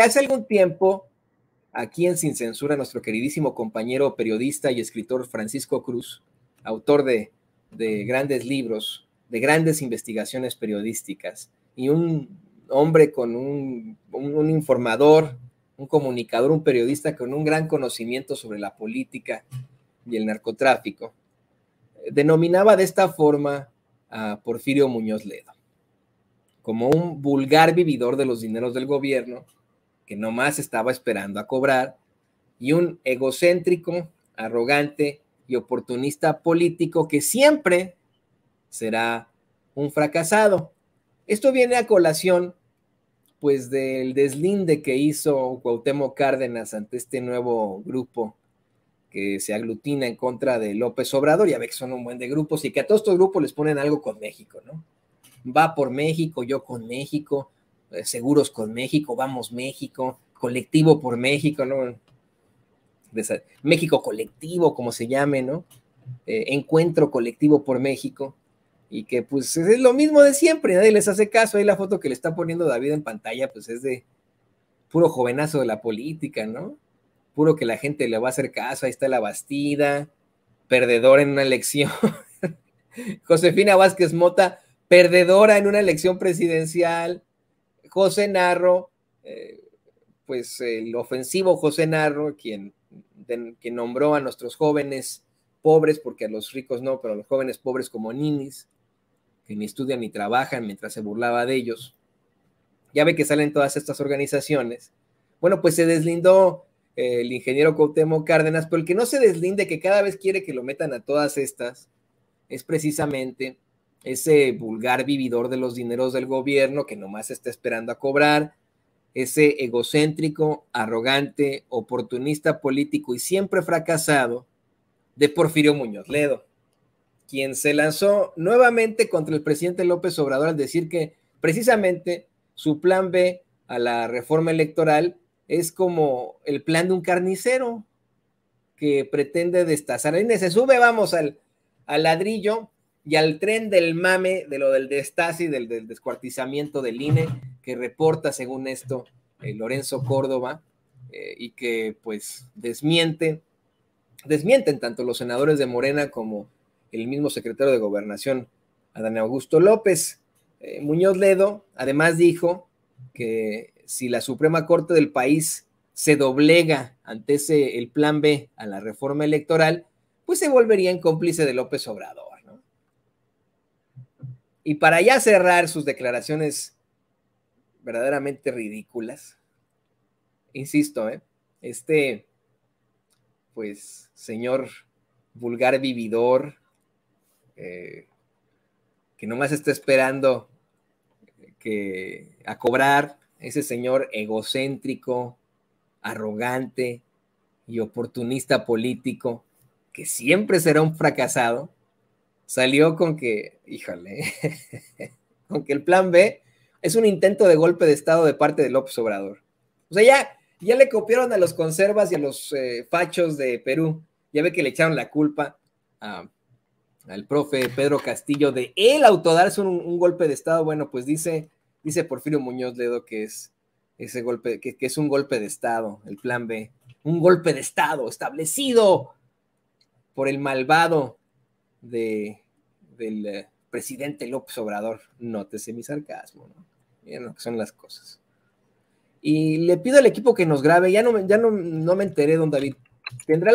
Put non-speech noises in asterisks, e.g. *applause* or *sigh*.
Hace algún tiempo, aquí en Sin Censura, nuestro queridísimo compañero periodista y escritor Francisco Cruz, autor de, grandes libros, de grandes investigaciones periodísticas, y un hombre con un, un informador, un comunicador, un periodista con un gran conocimiento sobre la política y el narcotráfico, denominaba de esta forma a Porfirio Muñoz Ledo como un vulgar vividor de los dineros del gobierno que nomás estaba esperando a cobrar, y un egocéntrico, arrogante y oportunista político que siempre será un fracasado. Esto viene a colación pues del deslinde que hizo Cuauhtémoc Cárdenas ante este nuevo grupo que se aglutina en contra de López Obrador, ya ve que son un buen de grupos y que a todos estos grupos les ponen algo con México, ¿no? Va por México, yo con México, eh, seguros con México, Vamos México, Colectivo por México, ¿no? México Colectivo, como se llame, ¿no? Eh, encuentro Colectivo por México, y que pues es lo mismo de siempre, nadie les hace caso, ahí la foto que le está poniendo David en pantalla, pues es de puro jovenazo de la política, ¿no? Puro que la gente le va a hacer caso, ahí está la bastida, perdedor en una elección. *laughs* Josefina Vázquez Mota, perdedora en una elección presidencial, José Narro, eh, pues el ofensivo José Narro, quien, nombró a nuestros jóvenes pobres, porque a los ricos no, pero a los jóvenes pobres como ninis, que ni estudian ni trabajan mientras se burlaba de ellos. Ya ve que salen todas estas organizaciones. Bueno, pues se deslindó eh, el ingeniero cautemo Cárdenas, pero el que no se deslinde, que cada vez quiere que lo metan a todas estas, es precisamente ese vulgar vividor de los dineros del gobierno que nomás está esperando a cobrar, ese egocéntrico, arrogante, oportunista político y siempre fracasado de Porfirio Muñoz Ledo, quien se lanzó nuevamente contra el presidente López Obrador al decir que precisamente su plan B a la reforma electoral es como el plan de un carnicero que pretende destazar. Y se sube, vamos, al, al ladrillo y al tren del mame de lo del de del, descuartizamiento del INE, que reporta, según esto, eh, Lorenzo Córdoba, eh, y que pues desmiente desmienten tanto los senadores de Morena como el mismo secretario de Gobernación, Adán Augusto López. Eh, Muñoz Ledo además dijo que si la Suprema Corte del país se doblega ante ese, el plan B a la reforma electoral, pues se volverían cómplice de López Obrador. Y para ya cerrar sus declaraciones verdaderamente ridículas, insisto, ¿eh? este, pues, señor vulgar vividor, eh, que nomás está esperando que, a cobrar, ese señor egocéntrico, arrogante y oportunista político, que siempre será un fracasado, salió con que, híjale, *laughs* con que el plan B es un intento de golpe de Estado de parte de López Obrador. O sea, ya, ya le copiaron a los conservas y a los eh, fachos de Perú. Ya ve que le echaron la culpa al profe Pedro Castillo de él autodarse un, un golpe de Estado. Bueno, pues dice, dice Porfirio Muñoz Ledo que es ese golpe, que es un golpe de Estado, el plan B. Un golpe de Estado establecido por el malvado de del eh, presidente López Obrador. Nótese mi sarcasmo, ¿no? son las cosas. Y le pido al equipo que nos grabe, ya no, ya no, no me enteré, don David. ¿Tendrá la